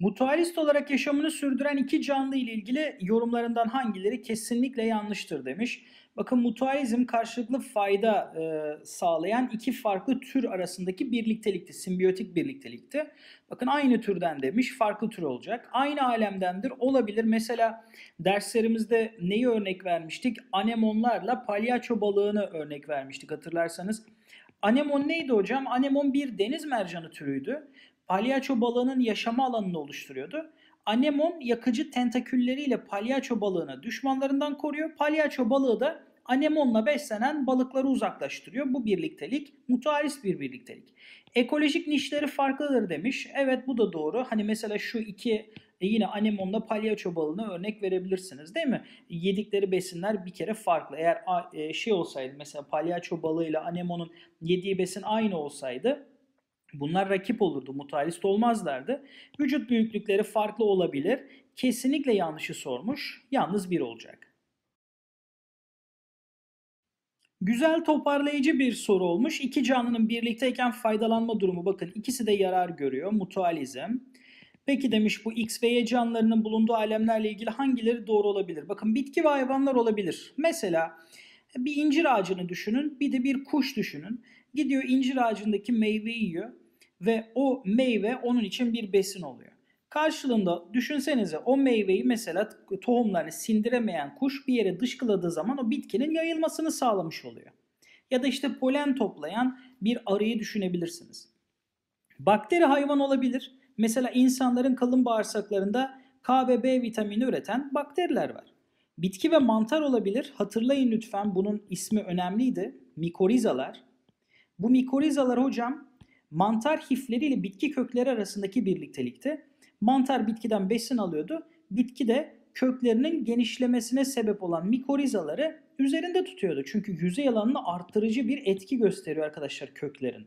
Mutualist olarak yaşamını sürdüren iki canlı ile ilgili yorumlarından hangileri kesinlikle yanlıştır demiş. Bakın mutualizm karşılıklı fayda e, sağlayan iki farklı tür arasındaki birliktelikti, simbiyotik birliktelikti. Bakın aynı türden demiş, farklı tür olacak. Aynı alemdendir, olabilir. Mesela derslerimizde neyi örnek vermiştik? Anemonlarla palyaço balığını örnek vermiştik hatırlarsanız. Anemon neydi hocam? Anemon bir deniz mercanı türüydü palyaço balığının yaşama alanını oluşturuyordu. Anemon yakıcı tentakülleriyle palyaço balığını düşmanlarından koruyor. Palyaço balığı da anemonla beslenen balıkları uzaklaştırıyor. Bu birliktelik mutualist bir birliktelik. Ekolojik nişleri farklıdır demiş. Evet bu da doğru. Hani mesela şu iki e yine anemonla palyaço balığına örnek verebilirsiniz değil mi? Yedikleri besinler bir kere farklı. Eğer e, şey olsaydı mesela palyaço balığıyla anemonun yediği besin aynı olsaydı Bunlar rakip olurdu, mutualist olmazlardı. Vücut büyüklükleri farklı olabilir. Kesinlikle yanlışı sormuş. Yalnız bir olacak. Güzel toparlayıcı bir soru olmuş. İki canlının birlikteyken faydalanma durumu bakın ikisi de yarar görüyor. Mutualizm. Peki demiş bu X ve Y canlılarının bulunduğu alemlerle ilgili hangileri doğru olabilir? Bakın bitki ve hayvanlar olabilir. Mesela bir incir ağacını düşünün, bir de bir kuş düşünün. Gidiyor incir ağacındaki meyveyi yiyor ve o meyve onun için bir besin oluyor. Karşılığında düşünsenize o meyveyi mesela tohumlarını sindiremeyen kuş bir yere dışkıladığı zaman o bitkinin yayılmasını sağlamış oluyor. Ya da işte polen toplayan bir arıyı düşünebilirsiniz. Bakteri hayvan olabilir. Mesela insanların kalın bağırsaklarında KBB vitamini üreten bakteriler var. Bitki ve mantar olabilir. Hatırlayın lütfen bunun ismi önemliydi. Mikorizalar. Bu mikorizalar hocam mantar hifleri ile bitki kökleri arasındaki birliktelikte. Mantar bitkiden besin alıyordu. Bitki de köklerinin genişlemesine sebep olan mikorizaları üzerinde tutuyordu. Çünkü yüzey alanını arttırıcı bir etki gösteriyor arkadaşlar köklerin.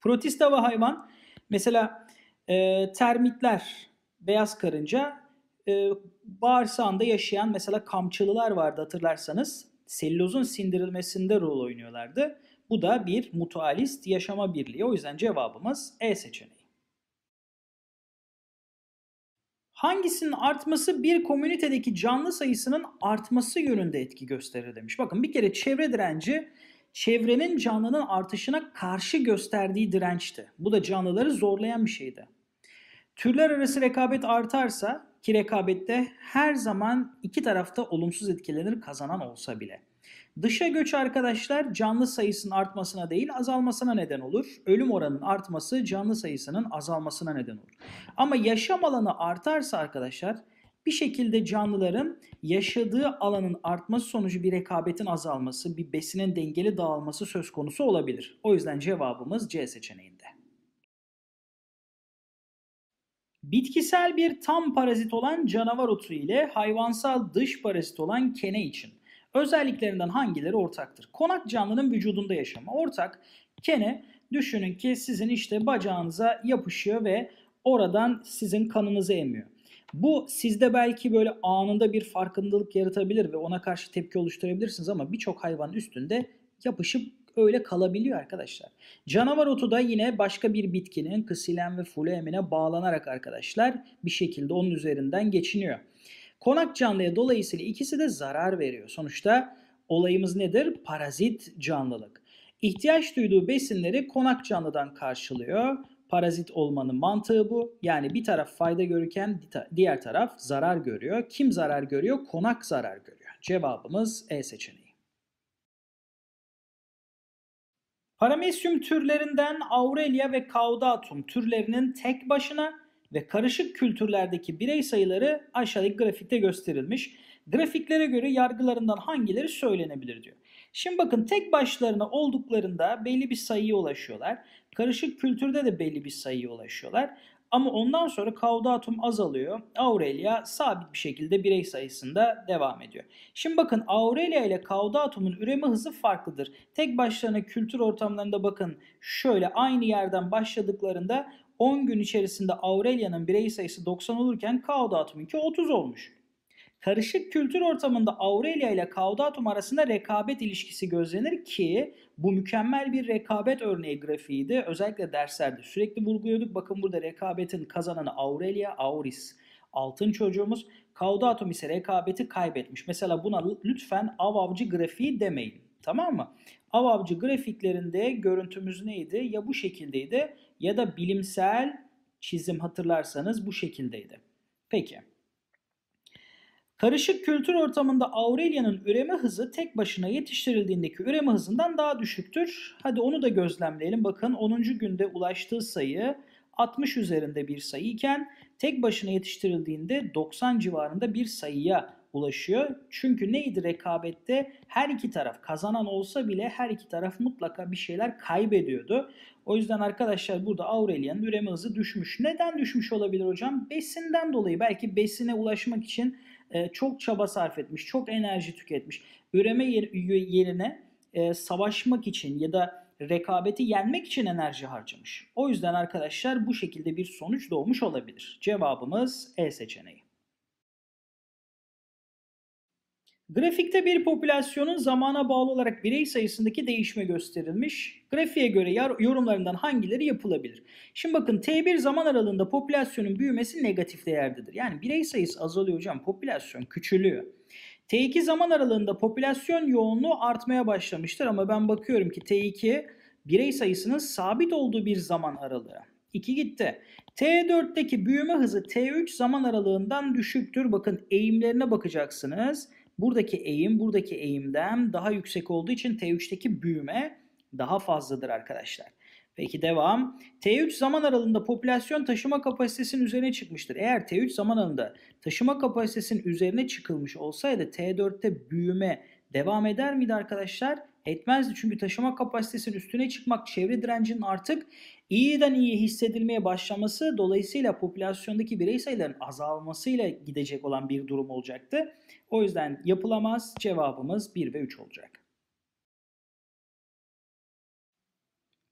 Protista ve hayvan mesela e, termitler, beyaz karınca e, bağırsağında yaşayan mesela kamçılılar vardı hatırlarsanız. Selülozun sindirilmesinde rol oynuyorlardı. Bu da bir mutualist yaşama birliği. O yüzden cevabımız E seçeneği. Hangisinin artması bir komünitedeki canlı sayısının artması yönünde etki gösterir demiş. Bakın bir kere çevre direnci çevrenin canlının artışına karşı gösterdiği dirençti. Bu da canlıları zorlayan bir şeydi. Türler arası rekabet artarsa ki rekabette her zaman iki tarafta olumsuz etkilenir kazanan olsa bile. Dışa göç arkadaşlar canlı sayısının artmasına değil azalmasına neden olur. Ölüm oranının artması canlı sayısının azalmasına neden olur. Ama yaşam alanı artarsa arkadaşlar bir şekilde canlıların yaşadığı alanın artması sonucu bir rekabetin azalması, bir besinin dengeli dağılması söz konusu olabilir. O yüzden cevabımız C seçeneği. Bitkisel bir tam parazit olan canavar otu ile hayvansal dış parazit olan kene için özelliklerinden hangileri ortaktır? Konak canlının vücudunda yaşama ortak. Kene düşünün ki sizin işte bacağınıza yapışıyor ve oradan sizin kanınızı emiyor. Bu sizde belki böyle anında bir farkındalık yaratabilir ve ona karşı tepki oluşturabilirsiniz ama birçok hayvan üstünde yapışıp öyle kalabiliyor arkadaşlar. Canavar otu da yine başka bir bitkinin kısilen ve fulemine bağlanarak arkadaşlar bir şekilde onun üzerinden geçiniyor. Konak canlıya dolayısıyla ikisi de zarar veriyor. Sonuçta olayımız nedir? Parazit canlılık. İhtiyaç duyduğu besinleri konak canlıdan karşılıyor. Parazit olmanın mantığı bu. Yani bir taraf fayda görürken diğer taraf zarar görüyor. Kim zarar görüyor? Konak zarar görüyor. Cevabımız E seçeneği. Paramecium türlerinden Aurelia ve Caudatum türlerinin tek başına ve karışık kültürlerdeki birey sayıları aşağıdaki grafikte gösterilmiş. Grafiklere göre yargılarından hangileri söylenebilir diyor. Şimdi bakın tek başlarına olduklarında belli bir sayıya ulaşıyorlar. Karışık kültürde de belli bir sayıya ulaşıyorlar. Ama ondan sonra kaudatum azalıyor. Aurelia sabit bir şekilde birey sayısında devam ediyor. Şimdi bakın Aurelia ile kaudatum'un üreme hızı farklıdır. Tek başlarına kültür ortamlarında bakın şöyle aynı yerden başladıklarında 10 gün içerisinde Aurelia'nın birey sayısı 90 olurken Kaudatum'unki 30 olmuş. Karışık kültür ortamında Aurelia ile Caudatum arasında rekabet ilişkisi gözlenir ki bu mükemmel bir rekabet örneği grafiğiydi. Özellikle derslerde sürekli vurguluyorduk. Bakın burada rekabetin kazananı Aurelia Auris. Altın çocuğumuz Caudatum ise rekabeti kaybetmiş. Mesela buna lütfen av avcı grafiği demeyin. Tamam mı? Av avcı grafiklerinde görüntümüz neydi? Ya bu şekildeydi ya da bilimsel çizim hatırlarsanız bu şekildeydi. Peki. Karışık kültür ortamında Aurelia'nın üreme hızı tek başına yetiştirildiğindeki üreme hızından daha düşüktür. Hadi onu da gözlemleyelim. Bakın 10. günde ulaştığı sayı 60 üzerinde bir sayı iken tek başına yetiştirildiğinde 90 civarında bir sayıya ulaşıyor. Çünkü neydi rekabette? Her iki taraf kazanan olsa bile her iki taraf mutlaka bir şeyler kaybediyordu. O yüzden arkadaşlar burada Aurelia'nın üreme hızı düşmüş. Neden düşmüş olabilir hocam? Besinden dolayı belki besine ulaşmak için e, çok çaba sarf etmiş, çok enerji tüketmiş. Üreme yerine e, savaşmak için ya da rekabeti yenmek için enerji harcamış. O yüzden arkadaşlar bu şekilde bir sonuç doğmuş olabilir. Cevabımız E seçeneği. Grafikte bir popülasyonun zamana bağlı olarak birey sayısındaki değişme gösterilmiş. Grafiğe göre yorumlarından hangileri yapılabilir? Şimdi bakın T1 zaman aralığında popülasyonun büyümesi negatif değerdedir. Yani birey sayısı azalıyor hocam popülasyon küçülüyor. T2 zaman aralığında popülasyon yoğunluğu artmaya başlamıştır ama ben bakıyorum ki T2 birey sayısının sabit olduğu bir zaman aralığı. 2 gitti. T4'teki büyüme hızı T3 zaman aralığından düşüktür. Bakın eğimlerine bakacaksınız buradaki eğim buradaki eğimden daha yüksek olduğu için T3'teki büyüme daha fazladır arkadaşlar. Peki devam. T3 zaman aralığında popülasyon taşıma kapasitesinin üzerine çıkmıştır. Eğer T3 zaman aralığında taşıma kapasitesinin üzerine çıkılmış olsaydı T4'te büyüme devam eder miydi arkadaşlar? etmezdi. Çünkü taşıma kapasitesinin üstüne çıkmak çevre direncinin artık iyiden iyi hissedilmeye başlaması dolayısıyla popülasyondaki birey sayıların azalmasıyla gidecek olan bir durum olacaktı. O yüzden yapılamaz cevabımız 1 ve 3 olacak.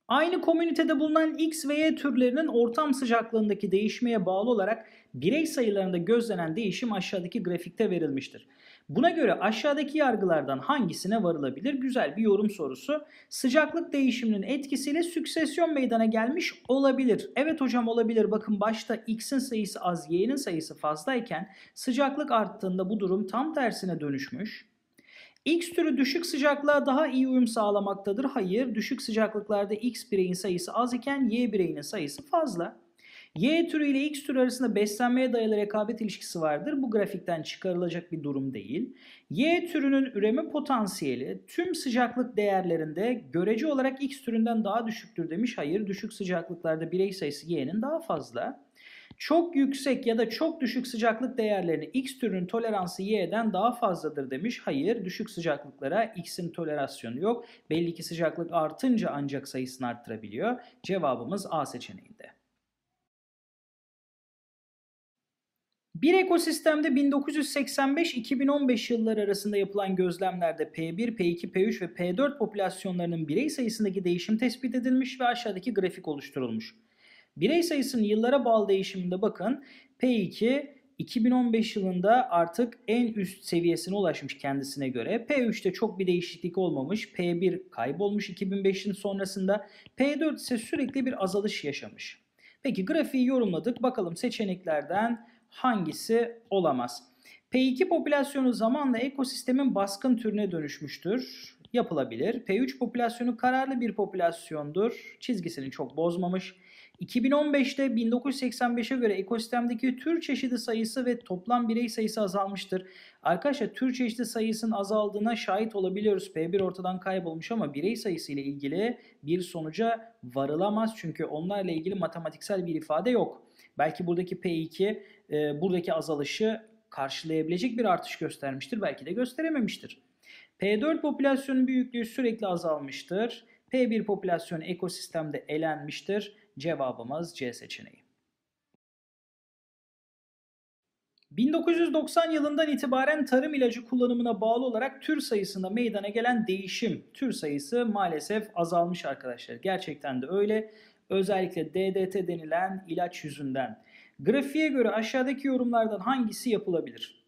Aynı komünitede bulunan X ve Y türlerinin ortam sıcaklığındaki değişmeye bağlı olarak birey sayılarında gözlenen değişim aşağıdaki grafikte verilmiştir. Buna göre aşağıdaki yargılardan hangisine varılabilir? Güzel bir yorum sorusu. Sıcaklık değişiminin etkisiyle süksesyon meydana gelmiş olabilir. Evet hocam olabilir. Bakın başta x'in sayısı az, y'nin sayısı fazlayken sıcaklık arttığında bu durum tam tersine dönüşmüş. X türü düşük sıcaklığa daha iyi uyum sağlamaktadır. Hayır, düşük sıcaklıklarda X bireyin sayısı az iken Y bireyinin sayısı fazla. Y türü ile X türü arasında beslenmeye dayalı rekabet ilişkisi vardır. Bu grafikten çıkarılacak bir durum değil. Y türünün üreme potansiyeli tüm sıcaklık değerlerinde görece olarak X türünden daha düşüktür demiş. Hayır düşük sıcaklıklarda birey sayısı Y'nin daha fazla. Çok yüksek ya da çok düşük sıcaklık değerlerini X türünün toleransı Y'den daha fazladır demiş. Hayır düşük sıcaklıklara X'in tolerasyonu yok. Belli ki sıcaklık artınca ancak sayısını arttırabiliyor. Cevabımız A seçeneğinde. Bir ekosistemde 1985-2015 yılları arasında yapılan gözlemlerde P1, P2, P3 ve P4 popülasyonlarının birey sayısındaki değişim tespit edilmiş ve aşağıdaki grafik oluşturulmuş. Birey sayısının yıllara bağlı değişiminde bakın P2 2015 yılında artık en üst seviyesine ulaşmış kendisine göre. P3'te çok bir değişiklik olmamış. P1 kaybolmuş 2005'in sonrasında. P4 ise sürekli bir azalış yaşamış. Peki grafiği yorumladık. Bakalım seçeneklerden hangisi olamaz? P2 popülasyonu zamanla ekosistemin baskın türüne dönüşmüştür. Yapılabilir. P3 popülasyonu kararlı bir popülasyondur. Çizgisini çok bozmamış. 2015'te 1985'e göre ekosistemdeki tür çeşidi sayısı ve toplam birey sayısı azalmıştır. Arkadaşlar tür çeşidi sayısının azaldığına şahit olabiliyoruz. P1 ortadan kaybolmuş ama birey sayısı ile ilgili bir sonuca varılamaz. Çünkü onlarla ilgili matematiksel bir ifade yok. Belki buradaki P2 e, buradaki azalışı karşılayabilecek bir artış göstermiştir. Belki de gösterememiştir. P4 popülasyonun büyüklüğü sürekli azalmıştır. P1 popülasyonu ekosistemde elenmiştir. Cevabımız C seçeneği. 1990 yılından itibaren tarım ilacı kullanımına bağlı olarak tür sayısında meydana gelen değişim, tür sayısı maalesef azalmış arkadaşlar. Gerçekten de öyle özellikle DDT denilen ilaç yüzünden. Grafiğe göre aşağıdaki yorumlardan hangisi yapılabilir?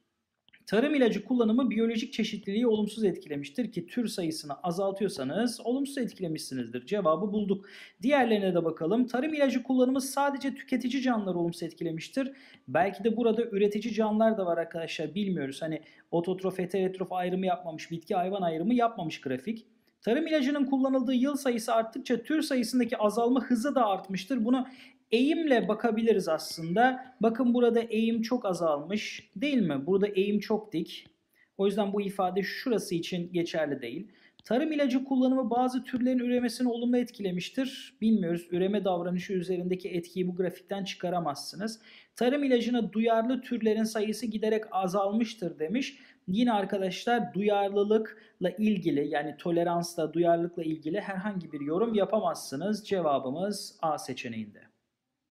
Tarım ilacı kullanımı biyolojik çeşitliliği olumsuz etkilemiştir ki tür sayısını azaltıyorsanız olumsuz etkilemişsinizdir. Cevabı bulduk. Diğerlerine de bakalım. Tarım ilacı kullanımı sadece tüketici canlıları olumsuz etkilemiştir. Belki de burada üretici canlılar da var arkadaşlar bilmiyoruz. Hani ototrof, heterotrof ayrımı yapmamış, bitki hayvan ayrımı yapmamış grafik. Tarım ilacının kullanıldığı yıl sayısı arttıkça tür sayısındaki azalma hızı da artmıştır. Bunu eğimle bakabiliriz aslında. Bakın burada eğim çok azalmış değil mi? Burada eğim çok dik. O yüzden bu ifade şurası için geçerli değil. Tarım ilacı kullanımı bazı türlerin üremesini olumlu etkilemiştir. Bilmiyoruz. Üreme davranışı üzerindeki etkiyi bu grafikten çıkaramazsınız. Tarım ilacına duyarlı türlerin sayısı giderek azalmıştır demiş. Yine arkadaşlar duyarlılıkla ilgili yani toleransla duyarlılıkla ilgili herhangi bir yorum yapamazsınız. Cevabımız A seçeneğinde.